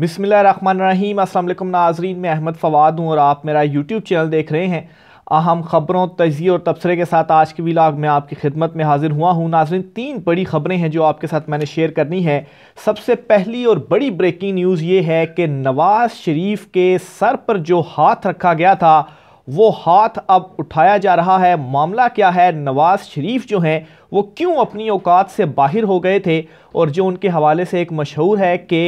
बिसमीम असल नाजरीन मैं अहमद फ़वाद हूँ और आप मेरा यूट्यूब चैनल देख रहे हैं अहम ख़बरों तजिए और तबसरे के साथ आज के विलाग में आपकी खिदमत में हाजिर हुआ हूँ नाजरन तीन बड़ी ख़बरें हैं जो आपके साथ मैंने शेयर करनी है सबसे पहली और बड़ी ब्रेकिंग न्यूज़ ये है कि नवाज़ शरीफ के सर पर जो हाथ रखा गया था वो हाथ अब उठाया जा रहा है मामला क्या है नवाज़ शरीफ जो हैं वो क्यों अपनी औकात से बाहर हो गए थे और जो उनके हवाले से एक मशहूर है कि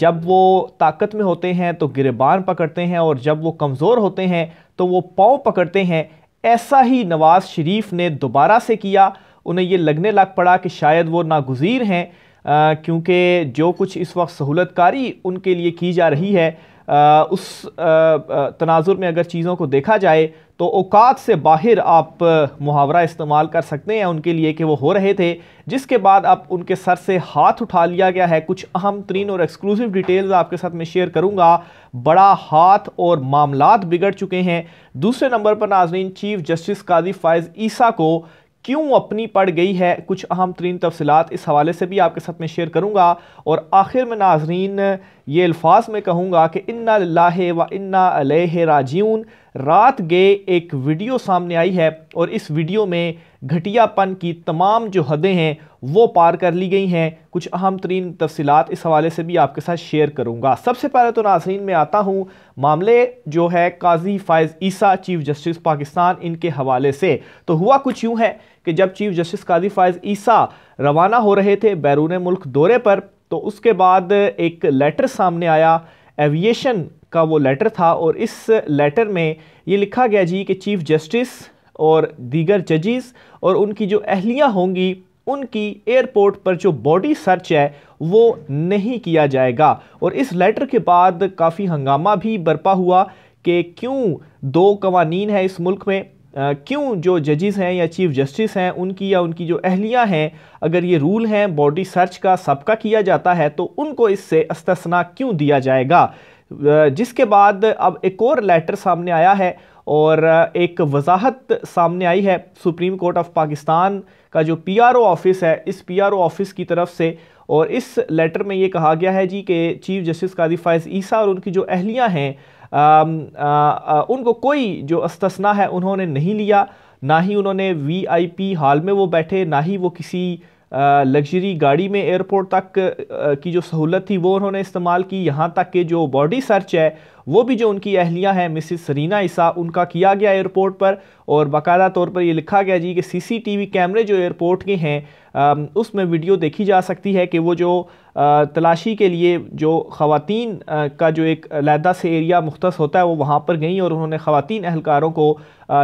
जब वो ताकत में होते हैं तो गिरबान पकड़ते हैं और जब वो कमज़ोर होते हैं तो वो पाँव पकड़ते हैं ऐसा ही नवाज़ शरीफ ने दोबारा से किया उन्हें ये लगने लग पड़ा कि शायद वो नागुज़ीर हैं क्योंकि जो कुछ इस वक्त सहूलतकारी उनके लिए की जा रही है आ, उस तनाजुर में अगर चीज़ों को देखा जाए तो औकात से बाहर आप मुहावरा इस्तेमाल कर सकते हैं उनके लिए कि वो हो रहे थे जिसके बाद आप उनके सर से हाथ उठा लिया गया है कुछ अहम तरीन और एक्सक्लूसिव डिटेल्स आपके साथ मैं शेयर करूंगा बड़ा हाथ और मामला बिगड़ चुके हैं दूसरे नंबर पर नाजरीन चीफ जस्टिस काजी फायज़ ईसा को क्यों अपनी पड़ गई है कुछ अहम तरीन तफसलत इस हवाले से भी आपके साथ मैं शेयर करूँगा और आखिर में नाजरीन ये अल्फाज में कहूँगा कि इन्ना लाह व इन्ना अलह राजून रात गए एक वीडियो सामने आई है और इस वीडियो में घटियापन की तमाम जो हदें हैं वो पार कर ली गई हैं कुछ अहम तरीन तफसीत इस हवाले से भी आपके साथ शेयर करूँगा सबसे पहले तो नाजरीन में आता हूँ मामले जो है काजी फ़ायज़ ईसा चीफ़ जस्टिस पाकिस्तान इनके हवाले से तो हुआ कुछ यूँ है कि जब चीफ़ जस्टिस काजी फ़ायज़ ईसा रवाना हो रहे थे बैरून मुल्क दौरे पर तो उसके बाद एक लेटर सामने आया एविएशन का वो लेटर था और इस लेटर में ये लिखा गया जी कि चीफ जस्टिस और दीगर जजिस और उनकी जो अहलियाँ होंगी उनकी एयरपोर्ट पर जो बॉडी सर्च है वो नहीं किया जाएगा और इस लेटर के बाद काफ़ी हंगामा भी बरपा हुआ कि क्यों दो कवानीन है इस मुल्क में क्यों जो जजेस हैं या चीफ जस्टिस हैं उनकी या उनकी जो अहलियाँ हैं अगर ये रूल हैं बॉडी सर्च का सबका किया जाता है तो उनको इससे अस्तना क्यों दिया जाएगा जिसके बाद अब एक और लेटर सामने आया है और एक वजाहत सामने आई है सुप्रीम कोर्ट ऑफ पाकिस्तान का जो पीआरओ ऑफिस है इस पीआरओ ऑफिस की तरफ से और इस लेटर में ये कहा गया है जी कि चीफ जस्टिस कादी फायज़ ईसा और उनकी जो अहलियाँ हैं Um, uh, uh, उनको कोई जो अस्तना है उन्होंने नहीं लिया ना ही उन्होंने वीआईपी हॉल में वो बैठे ना ही वो किसी लग्जरी uh, गाड़ी में एयरपोर्ट तक की जो सहूलत थी वो उन्होंने इस्तेमाल की यहाँ तक के जो बॉडी सर्च है वो भी जो उनकी अहलियाँ हैं मिसिस सरीना ईसा उनका किया गया एयरपोर्ट पर और बाकायदा तौर पर ये लिखा गया जी कि सीसीटीवी कैमरे जो एयरपोर्ट के हैं उसमें वीडियो देखी जा सकती है कि वो जो तलाशी के लिए जो ख़वातीन का जो एक लहदा से एरिया मुख्त होता है वो वहाँ पर गई और उन्होंने ख़वातीन अहलकारों को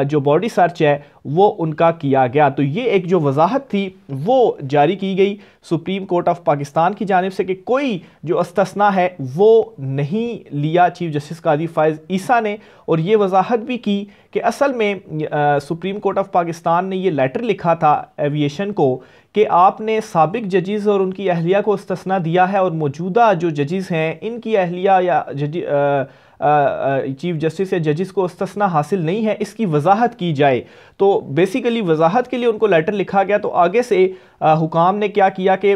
जो बॉडी सर्च है वो उनका किया गया तो ये एक जो वजाहत थी वो जारी की गई सुप्रीम कोर्ट ऑफ पाकिस्तान की जानब से कि कोई जो अस्तना है वो नहीं लिया chief justice justice Qazi Faez Isa ने और ये वजाहत भी की कि असल में आ, सुप्रीम कोर्ट ऑफ पाकिस्तान ने ये लेटर लिखा था एविएशन को कि आपने सबक जजेस और उनकी अहलिया को उसना दिया है और मौजूदा जो जजेस हैं इनकी अहलिया या जजी चीफ जस्टिस या जजिस को उसना हासिल नहीं है इसकी वजाहत की जाए तो बेसिकली वजाहत के लिए उनको लेटर लिखा गया तो आगे से हुकाम ने क्या किया कि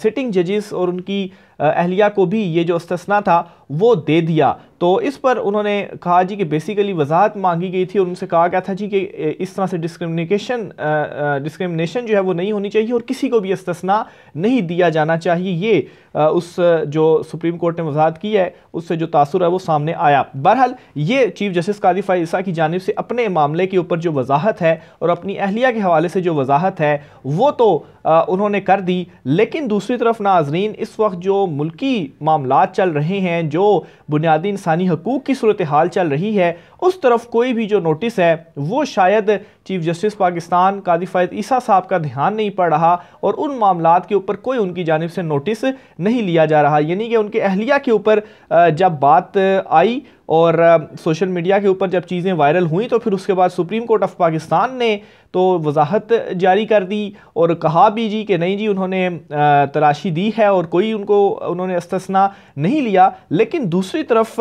सिटिंग जजेस और उनकी अहलिया को भी ये जो इस्तना था वो दे दिया तो इस पर उन्होंने कहा जी कि बेसिकली वजाहत मांगी गई थी और उनसे कहा गया था जी कि इस तरह से डिस्क्रमिनेशन डिस्क्रमिनेशन जो है वो नहीं होनी चाहिए और किसी को भी इसतना नहीं दिया जाना चाहिए ये उस जो सुप्रीम कोर्ट ने वजाहत की है उससे जो तासर है वो सामने आया बहरहाल ये चीफ जस्टिस कादिफ ईसा की जानब से अपने मामले के ऊपर जो वजाहत है और अपनी अहलिया के हवाले से जो वजाहत है वो तो उन्होंने कर दी लेकिन दूसरी तरफ नाजरीन इस वक्त जो मुल्की मामला चल रहे हैं जो बुनियादी इंसानी हकूक़ की सूरत हाल चल रही है उस तरफ कोई भी जो नोटिस है वो शायद चीफ जस्टिस पाकिस्तान कादी फायद ईसा साहब का ध्यान नहीं पड़ रहा और उन मामला के ऊपर कोई उनकी जानब से नोटिस नहीं लिया जा रहा यानी कि उनके अहलिया के ऊपर जब बात आई और सोशल मीडिया के ऊपर जब चीज़ें वायरल हुई तो फिर उसके बाद सुप्रीम कोर्ट ऑफ पाकिस्तान ने तो वजाहत जारी कर दी और कहा भी जी कि नहीं जी उन्होंने तलाशी दी है और कोई उनको उन्होंने इस्तना नहीं लिया लेकिन दूसरी तरफ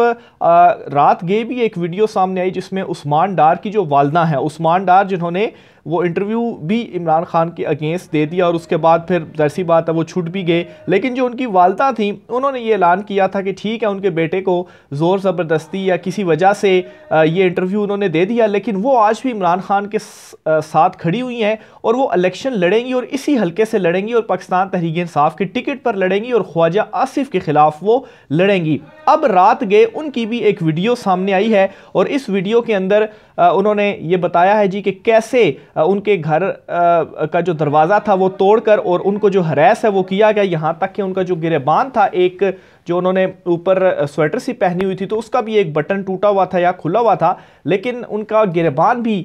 रात गए भी एक वीडियो सामने सामने आई जिसमें उस्मान डार की जो वालदा है उस्मान डार जिन्होंने वो इंटरव्यू भी इमरान खान के अगेंस्ट दे दिया और उसके बाद फिर जैसी बात है वो छूट भी गए लेकिन जो उनकी वालदा थी उन्होंने ये ऐलान किया था कि ठीक है उनके बेटे को ज़ोर ज़बरदस्ती या किसी वजह से ये इंटरव्यू उन्होंने दे दिया लेकिन वो आज भी इमरान खान के साथ खड़ी हुई हैं और वो इलेक्शन लड़ेंगी और इसी हल्के से लड़ेंगी और पाकिस्तान तहरीक इंसाफ की टिकट पर लड़ेंगी और ख्वाजा आसिफ के ख़िलाफ़ वो लड़ेंगी अब रात गए उनकी भी एक वीडियो सामने आई है और इस वीडियो के अंदर उन्होंने ये बताया है जी कि कैसे उनके घर का जो दरवाज़ा था वो तोड़कर और उनको जो हरास है वो किया गया यहाँ तक कि उनका जो गिरेबान था एक जो उन्होंने ऊपर स्वेटर सी पहनी हुई थी तो उसका भी एक बटन टूटा हुआ था या खुला हुआ था लेकिन उनका गिरबान भी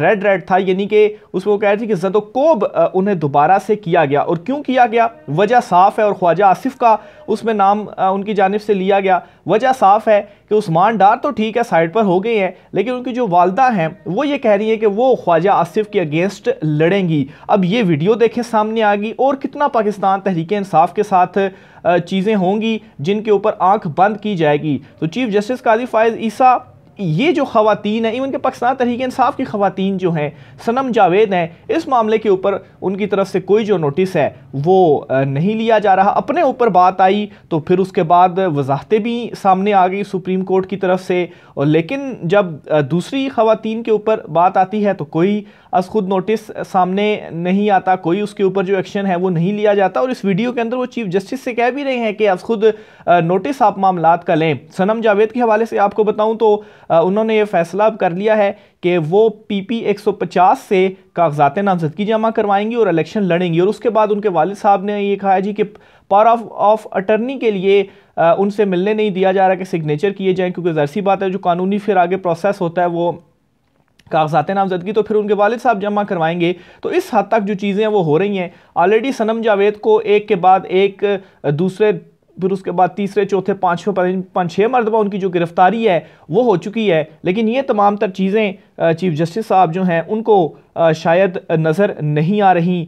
रेड रेड था यानी कि उसमें वो कह रही थी कि जदोकोब उन्हें दोबारा से किया गया और क्यों किया गया वजह साफ़ है और ख्वाजा आसिफ का उसमें नाम उनकी जानब से लिया गया वजह साफ़ है कि उस्मान डार तो ठीक है साइड पर हो गई हैं लेकिन उनकी जो वालदा हैं वो ये कह रही है कि वो ख्वाजा आसिफ के अगेंस्ट लड़ेंगी अब ये वीडियो देखें सामने आ गई और कितना पाकिस्तान तहरीक इंसाफ के साथ चीज़ें होंगी जिनके ऊपर आँख बंद की जाएगी तो चीफ जस्टिस काजी फायज़ ईसा ये जो खातन हैं इवन के पाकिस्तान तहरीक इंसाफ की खातन जो हैं सनम जावेद हैं इस मामले के ऊपर उनकी तरफ से कोई जो नोटिस है वो नहीं लिया जा रहा अपने ऊपर बात आई तो फिर उसके बाद वजाहतें भी सामने आ गई सुप्रीम कोर्ट की तरफ से और लेकिन जब दूसरी खातन के ऊपर बात आती है तो कोई अस खुद नोटिस सामने नहीं आता कोई उसके ऊपर जो एक्शन है वो नहीं लिया जाता और इस वीडियो के अंदर वो चीफ जस्टिस से कह भी रहे हैं कि अस खुद नोटिस आप मामला का लें सनम जावेद के हवाले से आपको बताऊँ तो उन्होंने ये फैसला अब कर लिया है कि वो पीपी 150 से कागजात नामजदगी जमा करवाएंगी और इलेक्शन लड़ेंगी और उसके बाद उनके वाल साहब ने ये कहा जी कि पावर ऑफ ऑफ अटर्नी के लिए आ, उनसे मिलने नहीं दिया जा रहा कि सिग्नेचर किए जाएँ क्योंकि जरसी बात है जो कानूनी फिर आगे प्रोसेस होता है वो कागजात नामजदगी तो फिर उनके वालिद साहब जमा करवाएंगे तो इस हद तक जो चीज़ें हैं वो हो रही हैं ऑलरेडी सनम जावेद को एक के बाद एक दूसरे फिर उसके बाद तीसरे चौथे पाँचवें पाँच छः मरतबा उनकी जो गिरफ्तारी है वो हो चुकी है लेकिन ये तमाम तर चीज़ें चीफ जस्टिस साहब जो हैं उनको शायद नज़र नहीं आ रही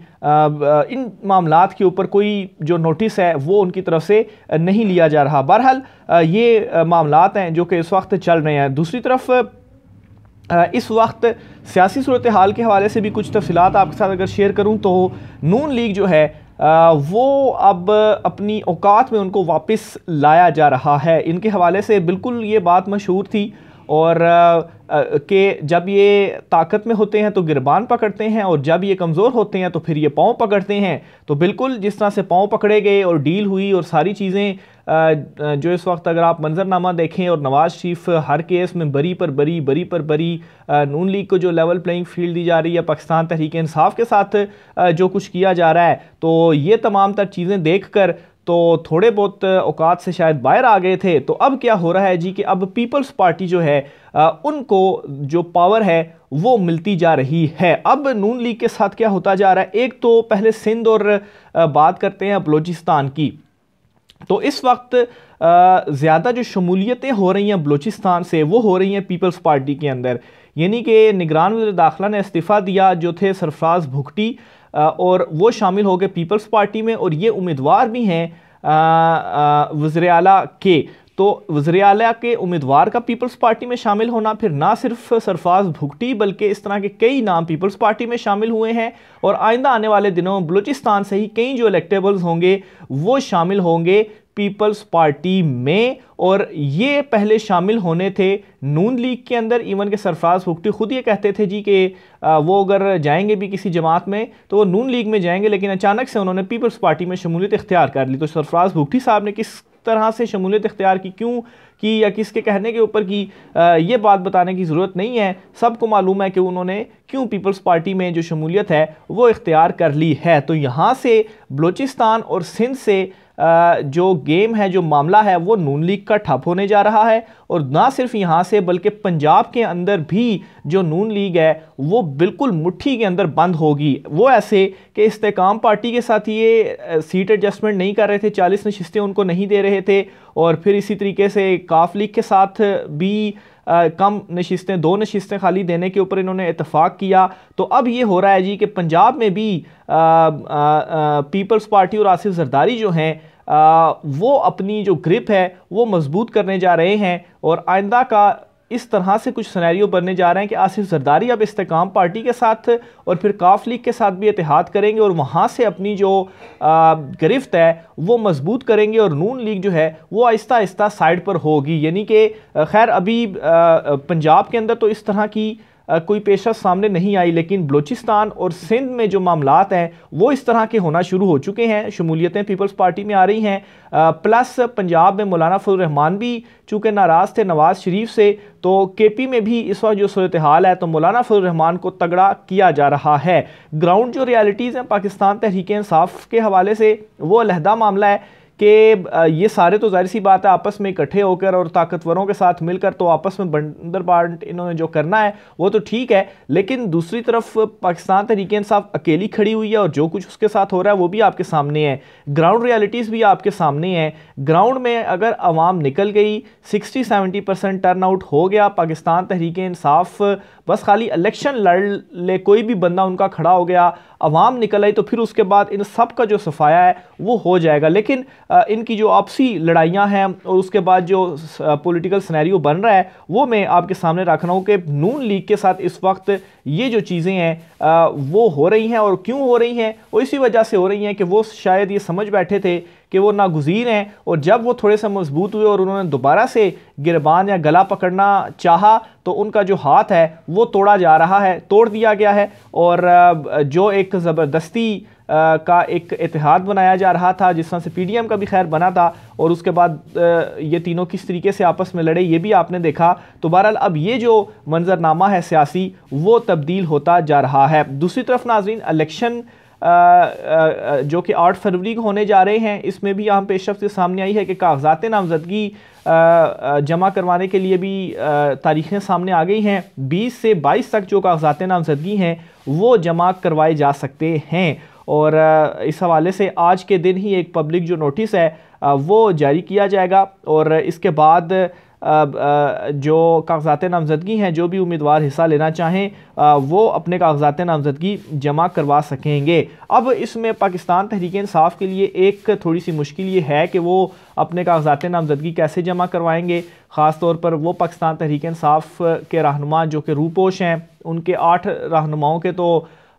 इन मामला के ऊपर कोई जो नोटिस है वो उनकी तरफ से नहीं लिया जा रहा बहरहाल ये मामला हैं जो कि इस वक्त चल रहे हैं दूसरी तरफ इस वक्त सियासी सूरत हाल के हवाले से भी कुछ तफसीत आपके साथ अगर शेयर करूँ तो नून लीग जो है वो अब अपनी औकात में उनको वापस लाया जा रहा है इनके हवाले से बिल्कुल ये बात मशहूर थी और कि जब ये ताकत में होते हैं तो गिरबान पकड़ते हैं और जब ये कमज़ोर होते हैं तो फिर ये पाँव पकड़ते हैं तो बिल्कुल जिस तरह से पाँव पकड़े गए और डील हुई और सारी चीज़ें जो इस वक्त अगर आप मंजरनामा देखें और नवाज शरीफ हर केस में बरी पर बरी बरी पर बरी नून लीग को जो लेवल प्लेइंग फील्ड दी जा रही है पाकिस्तान तहरीक इंसाफ के साथ जो कुछ किया जा रहा है तो ये तमाम तर चीज़ें देख कर तो थोड़े बहुत औकात से शायद बाहर आ गए थे तो अब क्या हो रहा है जी कि अब पीपल्स पार्टी जो है उनको जो पावर है वो मिलती जा रही है अब नून लीग के साथ क्या होता जा रहा है एक तो पहले सिंध और बात करते हैं बलोचिस्तान की तो इस वक्त ज़्यादा जो शमूलियतें हो रही हैं बलूचिस्तान से वो हो रही हैं पीपल्स पार्टी के अंदर यानी कि निगरान वजी दाखिला ने इस्तीफ़ा दिया जो थे सरफराज भुगटी और वो शामिल हो गए पीपल्स पार्टी में और ये उम्मीदवार भी हैं वज़र अला के तो वजर के उम्मीदवार का पीपल्स पार्टी में शामिल होना फिर ना सिर्फ सरफराज भुगटी बल्कि इस तरह के कई नाम पीपल्स पार्टी में शामिल हुए हैं और आइंदा आने वाले दिनों बलूचिस्तान से ही कई जो इलेक्टेबल्स होंगे वो शामिल होंगे पीपल्स पार्टी में और ये पहले शामिल होने थे नून लीग के अंदर इवन के सरफराज भुगटी खुद ये कहते थे जी कि वो अगर जाएंगे भी किसी जमात में तो वो नून लीग में जाएंगे लेकिन अचानक से उन्होंने पीपल्स पार्टी में शमूलियत इख्तियार कर ली तो सरफराज भुगटी साहब ने किस तरह से शमूलियत इख्तियार की क्यों की या किसके कहने के ऊपर की यह बात बताने की ज़रूरत नहीं है सबको मालूम है कि उन्होंने क्यों पीपल्स पार्टी में जो शमूलियत है वो इख्तियार कर ली है तो यहाँ से बलूचिस्तान और सिंध से जो गेम है जो मामला है वो नून लीग का ठप होने जा रहा है और ना सिर्फ यहाँ से बल्कि पंजाब के अंदर भी जो नून लीग है वो बिल्कुल मुट्ठी के अंदर बंद होगी वो ऐसे कि इस्तेकाम पार्टी के साथ ये सीट एडजस्टमेंट नहीं कर रहे थे चालीस नशस्तें उनको नहीं दे रहे थे और फिर इसी तरीके से काफ लीग के साथ भी आ, कम नशस्तें दो नशस्तें खाली देने के ऊपर इन्होंने इतफाक़ किया तो अब ये हो रहा है जी कि पंजाब में भी पीपल्स पार्टी और आसिफ जरदारी जो हैं वो अपनी जो ग्रिप है वो मजबूत करने जा रहे हैं और आइंदा का इस तरह से कुछ सनेरियो बनने जा रहे हैं कि आसिफ जरदारी अब इस्तेकाम पार्टी के साथ और फिर काफ लीग के साथ भी इतिहाद करेंगे और वहाँ से अपनी जो गिरफ्त है वो मजबूत करेंगे और नून लीग जो है वो आहिस्ता आहिस्ता साइड पर होगी यानी कि खैर अभी पंजाब के अंदर तो इस तरह की कोई पेशा सामने नहीं आई लेकिन बलूचिस्तान और सिंध में जो मामला हैं वो इस तरह के होना शुरू हो चुके हैं शमूलियतें पीपल्स पार्टी में आ रही हैं प्लस पंजाब में मौलाना फजलरहमान भी चूँकि नाराज़ थे नवाज़ शरीफ से तो के पी में भी इस वक्त जो सूरत हाल है तो मौलाना फजलरहमान को तगड़ा किया जा रहा है ग्राउंड जो रियलिटीज़ हैं पाकिस्तान तहरीक इंसाफ के हवाले से वो अलहदा मामला है कि ये सारे तो जाहिर सी बात है आपस में इकट्ठे होकर और ताकतवरों के साथ मिलकर तो आपस में बंदर बांट इन्होंने जो करना है वो तो ठीक है लेकिन दूसरी तरफ पाकिस्तान तहरीक इंसाफ अकेली खड़ी हुई है और जो कुछ उसके साथ हो रहा है वो भी आपके सामने है ग्राउंड रियलिटीज़ भी आपके सामने हैं ग्राउंड में अगर आवाम निकल गई sixty seventy percent turn out हो गया पाकिस्तान तहरीक इंसाफ बस खाली इलेक्शन लड़ ले कोई भी बंदा उनका खड़ा हो गया आवाम निकल आई तो फिर उसके बाद इन सब का जो सफाया है वो हो जाएगा लेकिन इनकी जो आपसी लड़ाइयाँ हैं और उसके बाद जो पॉलिटिकल सिनेरियो बन रहा है वो मैं आपके सामने रख रहा हूँ कि नून लीग के साथ इस वक्त ये जो चीज़ें हैं वो हो रही हैं और क्यों हो रही हैं और इसी वजह से हो रही हैं कि वो शायद ये समझ बैठे थे कि वो नागजीर हैं और जब वो थोड़े से मजबूत हुए और उन्होंने दोबारा से गिरबान या गला पकड़ना चाहा तो उनका जो हाथ है वो तोड़ा जा रहा है तोड़ दिया गया है और जो एक ज़बरदस्ती का एक इतिहाद बनाया जा रहा था जिस तरह से पी का भी खैर बना था और उसके बाद ये तीनों किस तरीके से आपस में लड़े ये भी आपने देखा तो बहरहाल अब ये जो मंजरनामा है सियासी वो तब्दील होता जा रहा है दूसरी तरफ नाजरीन इलेक्शन जो कि आठ फरवरी को होने जा रहे हैं इसमें भी अहम पेशरफ से सामने आई है कि कागजात नामजदगी जमा करवाने के लिए भी तारीखें सामने आ गई हैं 20 से 22 तक जो कागजात नामजदगी हैं वो जमा करवाए जा सकते हैं और इस हवाले से आज के दिन ही एक पब्लिक जो नोटिस है वो जारी किया जाएगा और इसके बाद जो कागजात नामजदगी हैं जो भी उम्मीदवार हिस्सा लेना चाहें वो अपने कागजात नामजदगी जमा करवा सकेंगे अब इसमें पाकिस्तान तहरीक इंसाफ के लिए एक थोड़ी सी मुश्किल ये है कि वो अपने कागजात नामजदगी कैसे जमा करवाएंगे ख़ास तौर पर वो पाकिस्तान तहरीक इंसाफ के रहनुमा जो कि रूपोश हैं उनके आठ रहनुमाओं के तो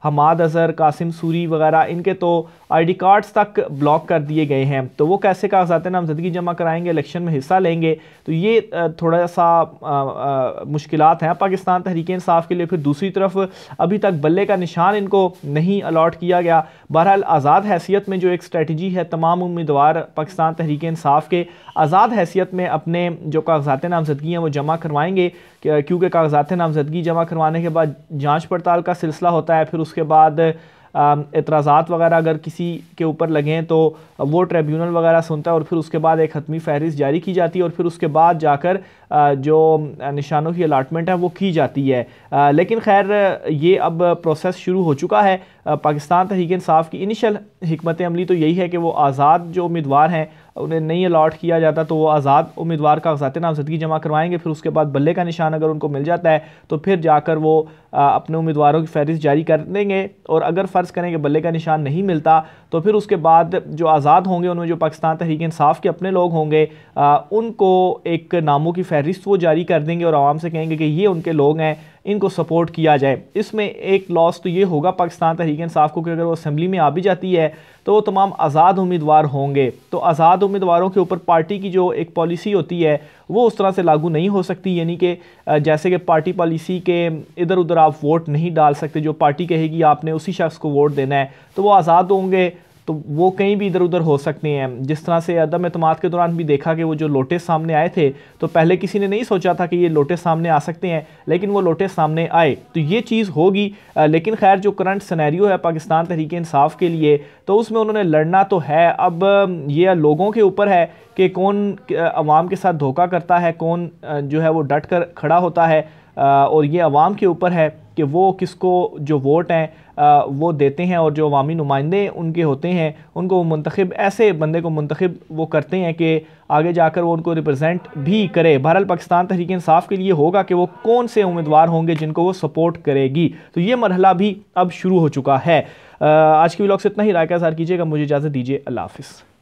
हमाद अज़हर कासिम सूरी वगैरह इनके तो आईडी कार्ड्स तक ब्लॉक कर दिए गए हैं तो वो कैसे कागजात नामजदगी जमा कराएंगे इलेक्शन में हिस्सा लेंगे तो ये थोड़ा सा मुश्किल हैं पाकिस्तान तहरीक इंसाफ के लिए फिर दूसरी तरफ अभी तक बल्ले का निशान इनको नहीं अलाट किया गया बहरहाल आज़ाद हैसियत में जो एक स्ट्रेटी है तमाम उम्मीदवार पाकिस्तान तहरीक इंसाफ के आज़ाद हैसियत में अपने जो कागजात नामजदगी हैं वो जमा करवाएंगे क्योंकि कागजात नामजदगी जमा करवाने के बाद जाँच पड़ताल का सिलसिला होता है फिर उसके बाद एतराज़ा वगैरह अगर किसी के ऊपर लगें तो वो ट्रिब्यूनल वगैरह सुनता है और फिर उसके बाद एक हतमी फहरिस्त जारी की जाती है और फिर उसके बाद जाकर जो निशानों की अलाटमेंट है वो की जाती है लेकिन खैर ये अब प्रोसेस शुरू हो चुका है पाकिस्तान तहरीक साफ़ की इनिशल हमत अमली तो यही है कि वो आज़ाद जो उम्मीदवार हैं उन्हें नहीं अलाट किया जाता तो वो आज़ाद उम्मीदवार का कागजात नामजदगी जमा करवाएंगे फिर उसके बाद बल्ले का निशान अगर उनको मिल जाता है तो फिर जाकर वो अपने उम्मीदवारों की फहरिस्त जारी कर देंगे और अगर फ़र्ज़ करें कि बल्ले का निशान नहीं मिलता तो फिर उसके बाद जो आज़ाद होंगे उनमें जो पाकिस्तान तहरीक इंसाफ के अपने लोग होंगे उनको एक नामों की फहरिस्त वो जारी कर देंगे और आवाम से कहेंगे कि ये उनके लोग हैं इनको सपोर्ट किया जाए इसमें एक लॉस तो ये होगा पाकिस्तान तहरीक इंसाफ को कि अगर वो असम्बली में आ भी जाती है तो वो तमाम आज़ाद उम्मीदवार होंगे तो आज़ाद उम्मीदवारों के ऊपर पार्टी की जो एक पॉलिसी होती है वो उस तरह से लागू नहीं हो सकती यानी कि जैसे कि पार्टी पॉलिसी के इधर उधर आप वोट नहीं डाल सकते जो पार्टी कहेगी आपने उसी शख्स को वोट देना है तो वो आज़ाद होंगे तो वो कहीं भी इधर उधर हो सकते हैं जिस तरह से अदम अतमाद के दौरान भी देखा कि वो जो लोटे सामने आए थे तो पहले किसी ने नहीं सोचा था कि ये लोटे सामने आ सकते हैं लेकिन वो लोटे सामने आए तो ये चीज़ होगी लेकिन खैर जो करंट सनेरियो है पाकिस्तान तहरीक इंसाफ के लिए तो उसमें उन्होंने लड़ना तो है अब ये लोगों के ऊपर है कि कौन अवाम के साथ धोखा करता है कौन जो है वो डट कर खड़ा होता है और ये अवाम के ऊपर है कि वो किसको जो वोट हैं वो देते हैं और जो अवामी नुमाइंदे उनके होते हैं उनको मंतखब ऐसे बंदे को मंतखब वो करते हैं कि आगे जाकर वो उनको रिप्रेजेंट भी करे बहरहाल पाकिस्तान तहरीक इंसाफ के लिए होगा कि वो कौन से उम्मीदवार होंगे जिनको वो सपोर्ट करेगी तो ये मरहला भी अब शुरू हो चुका है आज के ब्लॉग से इतना ही रायका सार कीजिएगा मुझे इजाज़त दीजिए अल्लाह हाफ़